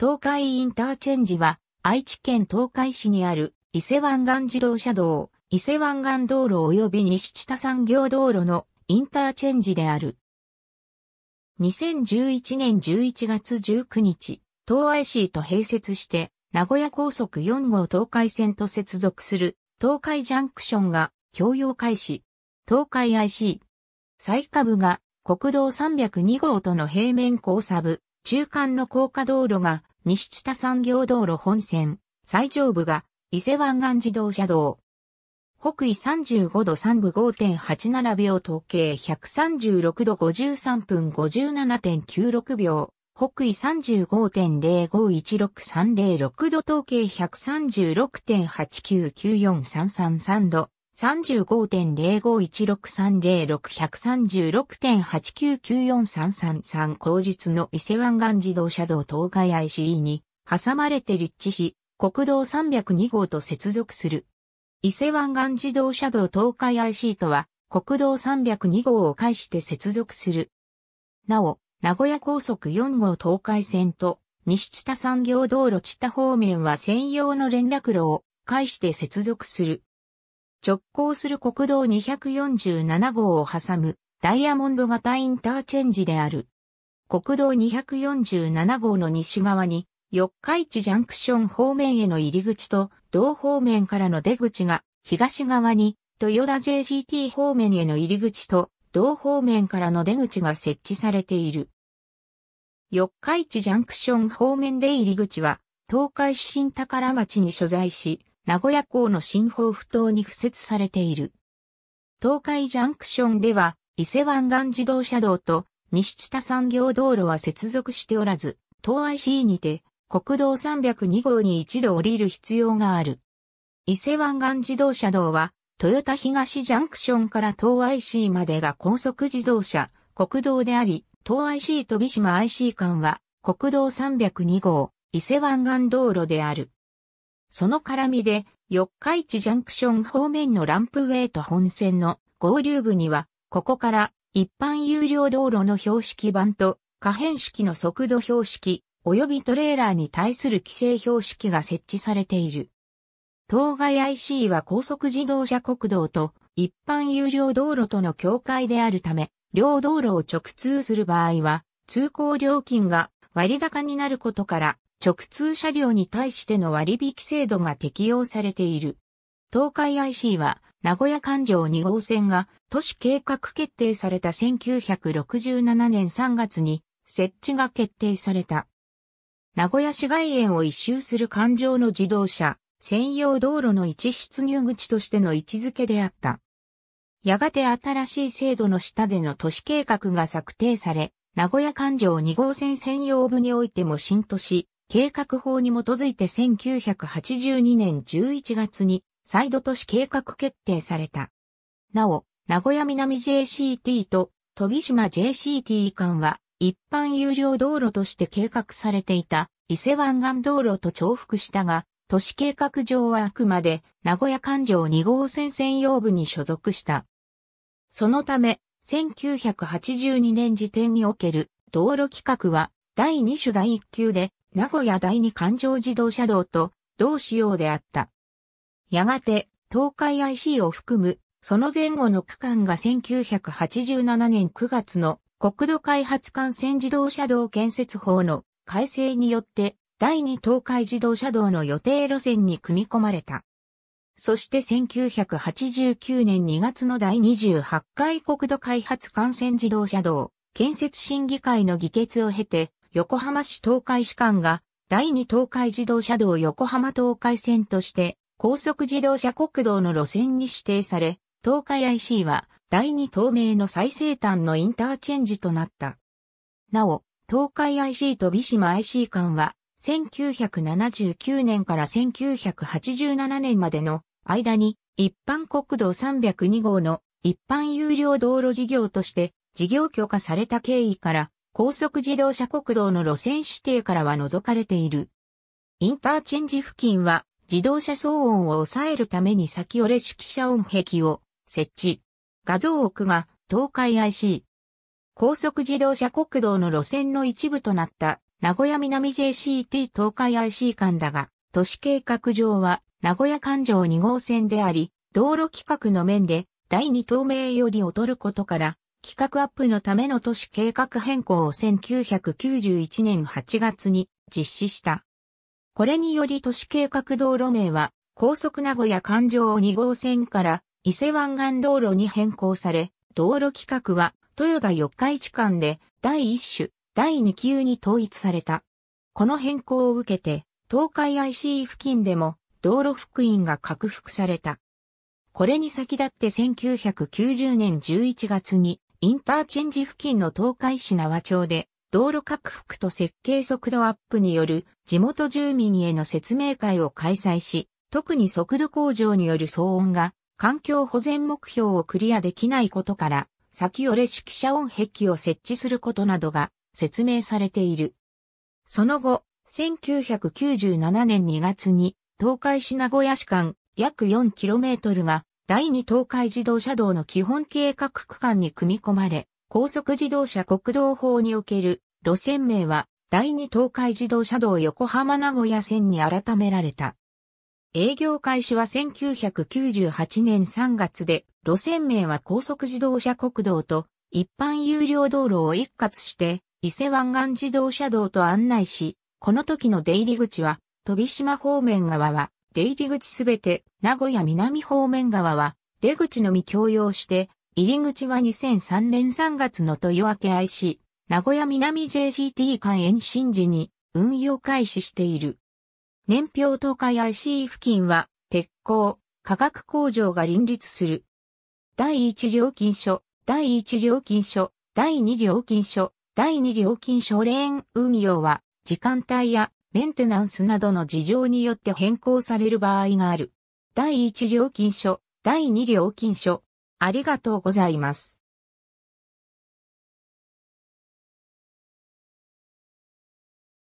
東海インターチェンジは、愛知県東海市にある伊勢湾岸自動車道、伊勢湾岸道路及び西知多産業道路のインターチェンジである。2011年11月19日、東 i 市と併設して、名古屋高速4号東海線と接続する東海ジャンクションが共用開始。東海 IC。最下部が国道302号との平面交差部、中間の高架道路が西知多産業道路本線、最上部が伊勢湾岸自動車道。北緯35度3部5.87秒統計136度53分57.96秒。北緯35.051630度統計136.8994333度。3 5 0 5 1 6 3 0 6 1 3 6 8 9 9 4 3 3 3当日の伊勢湾岸自動車道東海 ICE に挟まれて立地し、国道302号と接続する。伊勢湾岸自動車道東海 IC とは、国道302号を介して接続する。なお、名古屋高速4号東海線と、西北産業道路地多方面は専用の連絡路を介して接続する。直行する国道247号を挟むダイヤモンド型インターチェンジである。国道247号の西側に、四日市ジャンクション方面への入り口と、同方面からの出口が、東側に、豊田 JGT 方面への入り口と、同方面からの出口が設置されている。四日市ジャンクション方面で入り口は、東海新宝町に所在し、名古屋港の新豊富島に付設されている。東海ジャンクションでは、伊勢湾岸自動車道と西北産業道路は接続しておらず、東 IC にて国道302号に一度降りる必要がある。伊勢湾岸自動車道は、豊田東ジャンクションから東 IC までが高速自動車、国道であり、東 IC 飛島 IC 間は国道302号、伊勢湾岸道路である。その絡みで、四日市ジャンクション方面のランプウェイと本線の合流部には、ここから一般有料道路の標識板と可変式の速度標識及びトレーラーに対する規制標識が設置されている。当該 IC は高速自動車国道と一般有料道路との境界であるため、両道路を直通する場合は、通行料金が割高になることから、直通車両に対しての割引制度が適用されている。東海 IC は、名古屋環状2号線が都市計画決定された1967年3月に設置が決定された。名古屋市外園を一周する環状の自動車、専用道路の一出入口としての位置づけであった。やがて新しい制度の下での都市計画が策定され、名古屋環状2号線専用部においても新都市、計画法に基づいて1982年11月に再度都市計画決定された。なお、名古屋南 JCT と飛島 JCT 間は一般有料道路として計画されていた伊勢湾岸道路と重複したが、都市計画上はあくまで名古屋環状2号線専用部に所属した。そのため、1982年時点における道路規格は第2種第1級で名古屋第二環状自動車道と同仕様であった。やがて、東海 IC を含む、その前後の区間が1987年9月の国土開発幹線自動車道建設法の改正によって、第二東海自動車道の予定路線に組み込まれた。そして1989年2月の第28回国土開発幹線自動車道建設審議会の議決を経て、横浜市東海市間が、第二東海自動車道横浜東海線として、高速自動車国道の路線に指定され、東海 IC は、第二東名の最西端のインターチェンジとなった。なお、東海 IC と美島 IC 間は、1979年から1987年までの間に、一般国道302号の一般有料道路事業として事業許可された経緯から、高速自動車国道の路線指定からは除かれている。インターチェンジ付近は自動車騒音を抑えるために先折れ式車音壁を設置。画像奥が東海 IC。高速自動車国道の路線の一部となった名古屋南 JCT 東海 IC 間だが、都市計画上は名古屋環状2号線であり、道路規格の面で第2東名より劣ることから、企画アップのための都市計画変更を1991年8月に実施した。これにより都市計画道路名は高速名古屋環状2号線から伊勢湾岸道路に変更され、道路規格は豊田四日市間で第一種、第二級に統一された。この変更を受けて、東海 IC 付近でも道路福音が拡幅された。これに先立って1990年11月にインターチェンジ付近の東海市縄町で、道路拡幅と設計速度アップによる地元住民への説明会を開催し、特に速度向上による騒音が環境保全目標をクリアできないことから、先折れ式遮音壁を設置することなどが説明されている。その後、1997年2月に東海市名古屋市間約 4km が第二東海自動車道の基本計画区間に組み込まれ、高速自動車国道法における路線名は第二東海自動車道横浜名古屋線に改められた。営業開始は1998年3月で、路線名は高速自動車国道と一般有料道路を一括して、伊勢湾岸自動車道と案内し、この時の出入り口は、飛島方面側は、出入り口すべて、名古屋南方面側は、出口のみ共用して、入り口は2003年3月の豊明 IC、名古屋南 JGT 間延伸時に運用開始している。年表東海 IC 付近は、鉄鋼、化学工場が林立する。第一料金所、第一料金所、第二料金所、第二料金所レーン運用は、時間帯やメンテナンスなどの事情によって変更される場合がある。第1料金書、第2料金書。ありがとうございます。